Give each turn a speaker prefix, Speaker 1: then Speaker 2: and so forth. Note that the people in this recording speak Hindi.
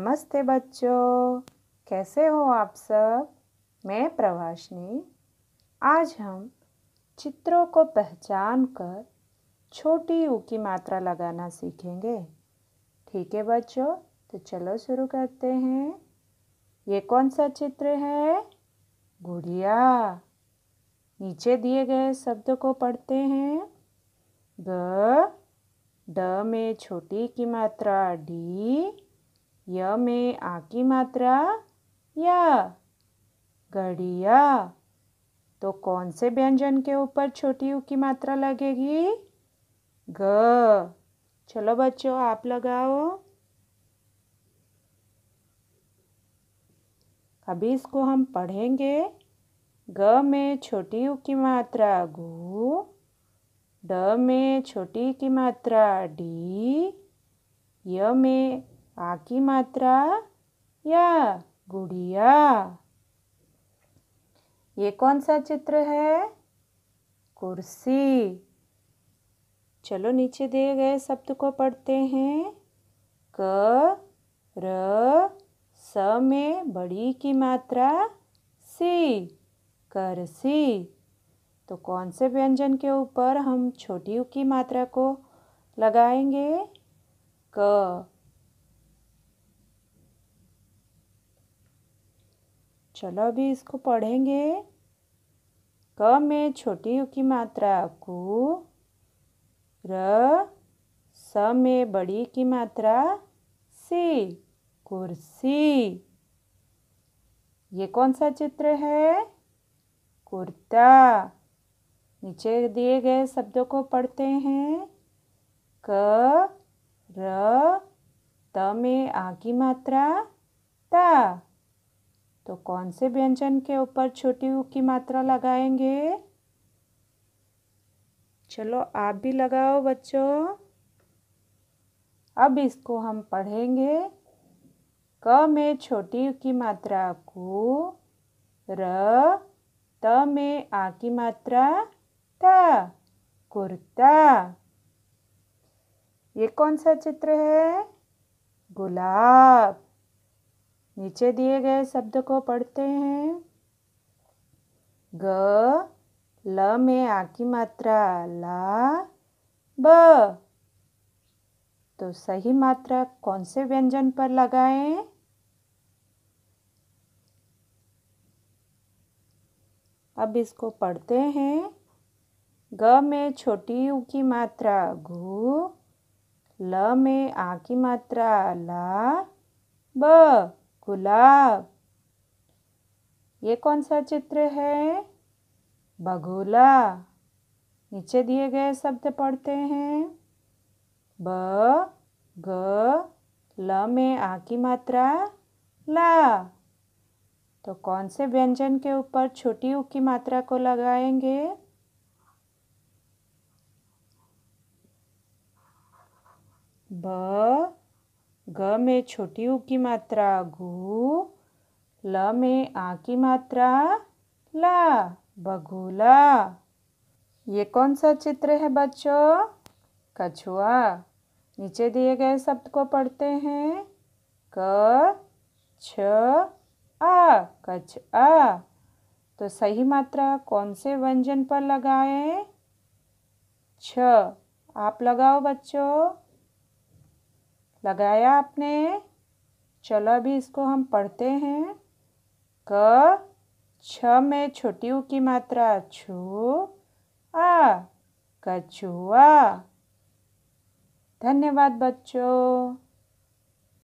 Speaker 1: नमस्ते बच्चों कैसे हो आप सब मैं प्रवाशनी आज हम चित्रों को पहचान कर छोटी ऊ की मात्रा लगाना सीखेंगे ठीक है बच्चों तो चलो शुरू करते हैं ये कौन सा चित्र है गुड़िया नीचे दिए गए शब्द को पढ़ते हैं ग ड में छोटी की मात्रा डी य में आ की मात्रा या गड़िया तो कौन से व्यंजन के ऊपर छोटी यू की मात्रा लगेगी ग चलो बच्चों आप लगाओ अभी इसको हम पढ़ेंगे ग में छोटी यू की मात्रा गु ड में छोटी की मात्रा डी य में आकी की मात्रा या गुड़िया ये कौन सा चित्र है कुर्सी चलो नीचे दिए गए शब्द को पढ़ते हैं क र स में बड़ी की मात्रा सी करसी तो कौन से व्यंजन के ऊपर हम छोटी की मात्रा को लगाएंगे क चलो अभी इसको पढ़ेंगे क में छोटी यू की मात्रा कु र स में बड़ी की मात्रा सी कुर्सी ये कौन सा चित्र है कुर्ता नीचे दिए गए शब्दों को पढ़ते हैं क र त में आ की मात्रा ता तो कौन से व्यंजन के ऊपर छोटी ऊ की मात्रा लगाएंगे चलो आप भी लगाओ बच्चों अब इसको हम पढ़ेंगे क में छोटी ऊ की मात्रा को र त में आ की मात्रा कुर्ता कुर्ता ये कौन सा चित्र है गुलाब नीचे दिए गए शब्द को पढ़ते हैं ग ल में आ की मात्रा ला ब तो सही मात्रा कौन से व्यंजन पर लगाएं अब इसको पढ़ते हैं ग में छोटी यू की मात्रा घू ल में आ की मात्रा ला ब गुलाब ये कौन सा चित्र है बगुला नीचे दिए गए शब्द पढ़ते हैं ब ग ल में आ की मात्रा ला तो कौन से व्यंजन के ऊपर छोटी उ की मात्रा को लगाएंगे ब ग में छोटी ऊ की मात्रा घू ल में आ की मात्रा ला बघूला ये कौन सा चित्र है बच्चों कछुआ नीचे दिए गए शब्द को पढ़ते हैं क छ आ कछ आ तो सही मात्रा कौन से व्यंजन पर लगाएं छ आप लगाओ बच्चों लगाया आपने चलो अभी इसको हम पढ़ते हैं क छ में छोटी ऊ की मात्रा छू आ कछुआ धन्यवाद बच्चों